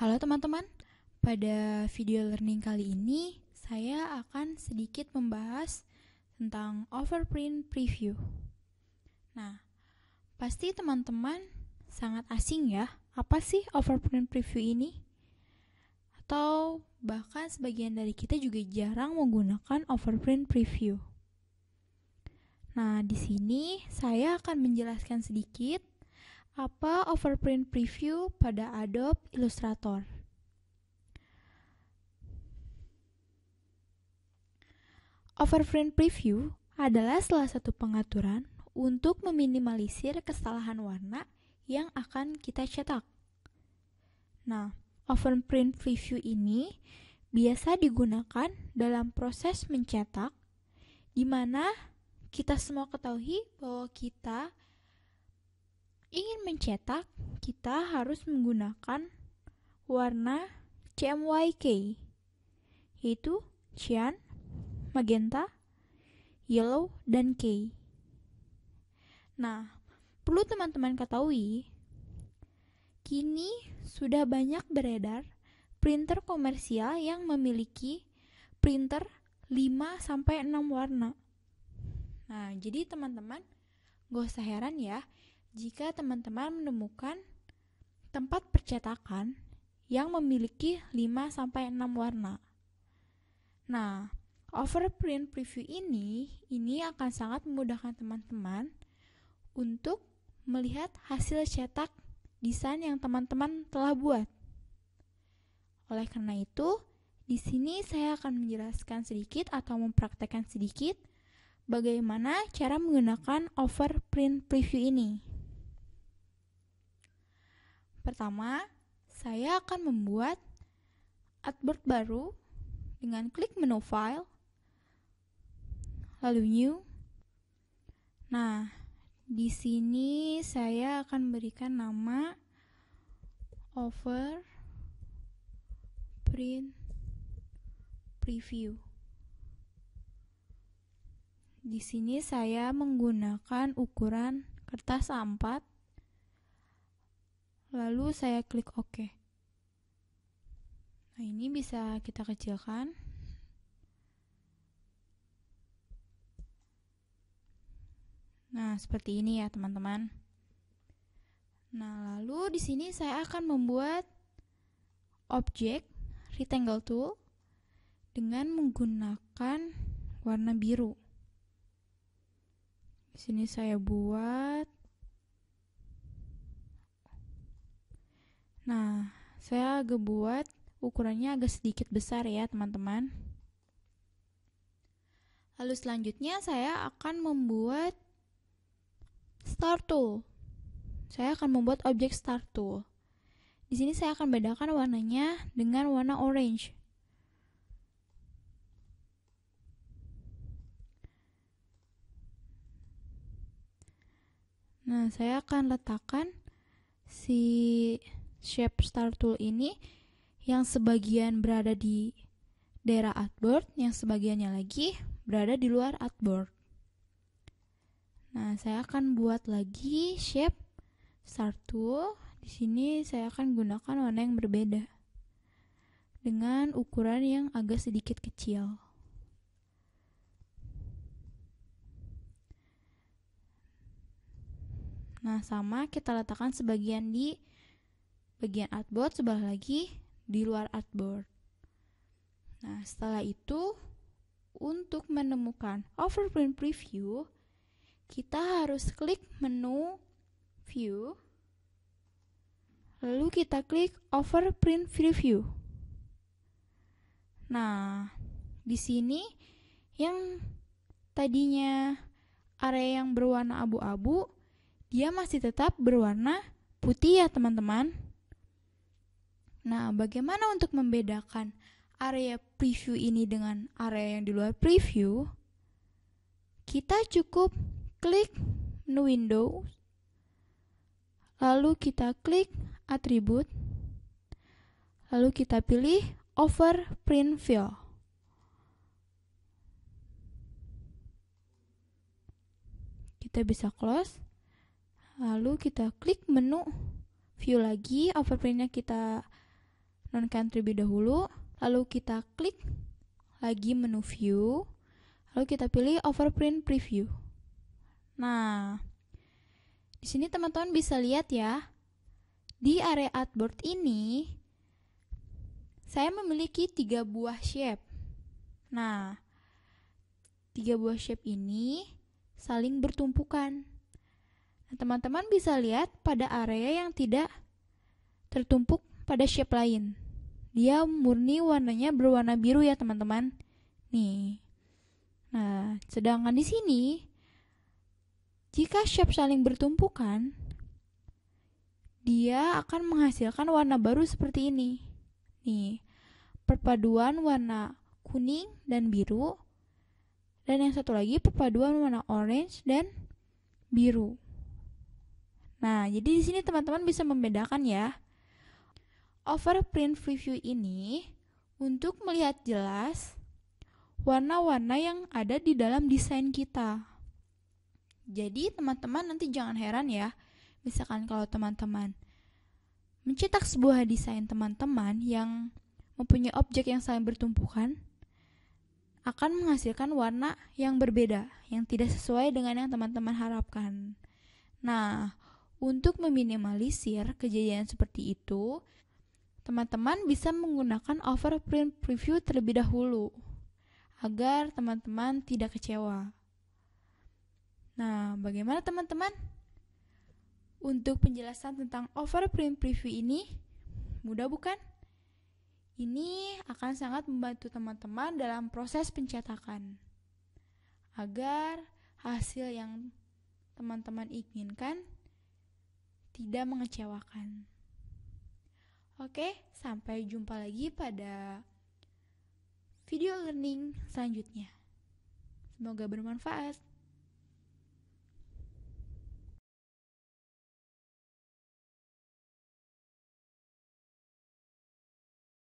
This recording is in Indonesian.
Halo teman-teman, pada video learning kali ini saya akan sedikit membahas tentang overprint preview. Nah, pasti teman-teman sangat asing ya, apa sih overprint preview ini? Atau bahkan sebagian dari kita juga jarang menggunakan overprint preview. Nah, di sini saya akan menjelaskan sedikit apa overprint preview pada Adobe Illustrator? Overprint preview adalah salah satu pengaturan untuk meminimalisir kesalahan warna yang akan kita cetak. Nah, overprint preview ini biasa digunakan dalam proses mencetak di mana kita semua ketahui bahwa kita mencetak, kita harus menggunakan warna CMYK, yaitu cyan, magenta, yellow, dan K. Nah, perlu teman-teman ketahui, kini sudah banyak beredar printer komersial yang memiliki printer 5-6 warna. Nah, jadi teman-teman, gak usah heran ya jika teman-teman menemukan tempat percetakan yang memiliki 5-6 warna. Nah, overprint preview ini, ini akan sangat memudahkan teman-teman untuk melihat hasil cetak desain yang teman-teman telah buat. Oleh karena itu, di sini saya akan menjelaskan sedikit atau mempraktekkan sedikit bagaimana cara menggunakan overprint preview ini. Pertama, saya akan membuat artboard baru dengan klik menu file, lalu new. Nah, di sini saya akan berikan nama over print preview. Di sini saya menggunakan ukuran kertas A4 lalu saya klik OK. Nah, ini bisa kita kecilkan. Nah, seperti ini ya, teman-teman. Nah, lalu di sini saya akan membuat objek rectangle tool dengan menggunakan warna biru. Di sini saya buat Nah, saya agak buat ukurannya agak sedikit besar ya teman-teman. Lalu selanjutnya saya akan membuat star tool. Saya akan membuat objek star tool. Di sini saya akan bedakan warnanya dengan warna orange. Nah, saya akan letakkan si shape star tool ini yang sebagian berada di daerah artboard, yang sebagiannya lagi berada di luar artboard. Nah, saya akan buat lagi shape star tool. Di sini saya akan gunakan warna yang berbeda dengan ukuran yang agak sedikit kecil. Nah, sama kita letakkan sebagian di bagian artboard sebelah lagi di luar artboard. Nah, setelah itu untuk menemukan overprint preview, kita harus klik menu view lalu kita klik overprint preview. Nah, di sini yang tadinya area yang berwarna abu-abu dia masih tetap berwarna putih ya teman-teman. Nah, bagaimana untuk membedakan area preview ini dengan area yang di luar preview? Kita cukup klik menu window, lalu kita klik atribut, lalu kita pilih over print fill. Kita bisa close, lalu kita klik menu view lagi, overprintnya kita non terlebih dahulu, lalu kita klik lagi menu view, lalu kita pilih overprint preview. Nah, di sini teman-teman bisa lihat ya, di area artboard ini saya memiliki tiga buah shape. Nah, tiga buah shape ini saling bertumpukan. Nah, teman-teman nah, bisa lihat pada area yang tidak tertumpuk pada shape lain. Dia murni warnanya berwarna biru ya teman-teman. Nih. Nah, sedangkan di sini jika shape saling bertumpukan, dia akan menghasilkan warna baru seperti ini. Nih, perpaduan warna kuning dan biru, dan yang satu lagi perpaduan warna orange dan biru. Nah, jadi di sini teman-teman bisa membedakan ya Overprint preview ini untuk melihat jelas warna-warna yang ada di dalam desain kita. Jadi teman-teman nanti jangan heran ya, misalkan kalau teman-teman mencetak sebuah desain teman-teman yang mempunyai objek yang saling bertumpukan, akan menghasilkan warna yang berbeda, yang tidak sesuai dengan yang teman-teman harapkan. Nah, untuk meminimalisir kejadian seperti itu, teman-teman bisa menggunakan overprint preview terlebih dahulu agar teman-teman tidak kecewa. Nah, bagaimana teman-teman? Untuk penjelasan tentang overprint preview ini, mudah bukan? Ini akan sangat membantu teman-teman dalam proses pencetakan. Agar hasil yang teman-teman inginkan tidak mengecewakan. Oke, sampai jumpa lagi pada video learning selanjutnya. Semoga bermanfaat.